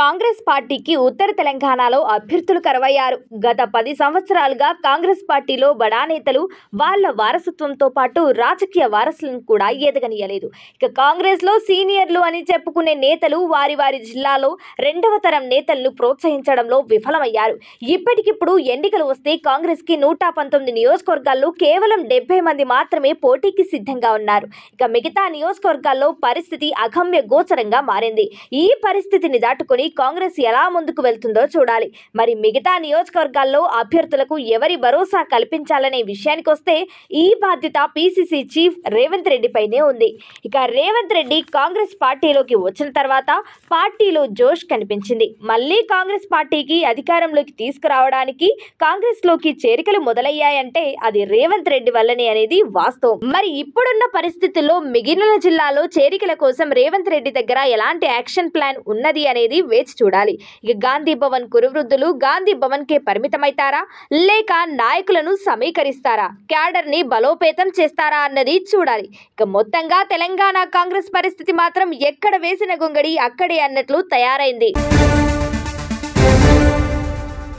కాంగ్రెస్ పార్టీకి ఉత్తర తెలంగాణలో అభ్యర్థులు కరువయ్యారు గత పది సంవత్సరాలుగా కాంగ్రెస్ పార్టీలో బడా నేతలు వాళ్ళ వారసత్వంతో పాటు రాజకీయ వారసులను కూడా ఎదగనియలేదు ఇక కాంగ్రెస్లో సీనియర్లు అని చెప్పుకునే నేతలు వారి వారి జిల్లాలో రెండవ తరం నేతలను ప్రోత్సహించడంలో విఫలమయ్యారు ఇప్పటికిప్పుడు ఎన్నికలు వస్తే కాంగ్రెస్కి నూట పంతొమ్మిది నియోజకవర్గాల్లో కేవలం డెబ్బై మంది మాత్రమే పోటీకి సిద్ధంగా ఉన్నారు ఇక మిగతా నియోజకవర్గాల్లో పరిస్థితి అగమ్య గోచరంగా మారింది ఈ పరిస్థితిని దాటుకుని కాంగ్రెస్ ఎలా ముందుకు వెళ్తుందో చూడాలి మరి మిగతా నియోజకవర్గాల్లో అభ్యర్థులకు ఎవరి భరోసా కల్పించాలనే విషయానికి వస్తే ఈ బాధ్యత పీసీసీ చీఫ్ రేవంత్ రెడ్డిపైనే ఉంది ఇక రేవంత్ రెడ్డి కాంగ్రెస్ పార్టీలోకి వచ్చిన తర్వాత పార్టీలో జోష్ కనిపించింది మళ్ళీ కాంగ్రెస్ పార్టీకి అధికారంలోకి తీసుకురావడానికి కాంగ్రెస్లోకి చేరికలు మొదలయ్యాయంటే అది రేవంత్ రెడ్డి వల్లనే అనేది వాస్తవం మరి ఇప్పుడున్న పరిస్థితుల్లో మిగిలిన జిల్లాలో చేరికల కోసం రేవంత్ రెడ్డి దగ్గర ఎలాంటి యాక్షన్ ప్లాన్ ఉన్నది అనేది వేచి చూడాలి ఇక గాంధీ భవన్ కురువృద్ధులు గాంధీ భవన్ కే పరిమితమైతారా లేక నాయకులను సమీకరిస్తారా క్యాడర్ ని బలోపేతం చేస్తారా అన్నది చూడాలి ఇక మొత్తంగా తెలంగాణ కాంగ్రెస్ పరిస్థితి మాత్రం ఎక్కడ వేసిన గొంగడి అక్కడే అన్నట్లు తయారైంది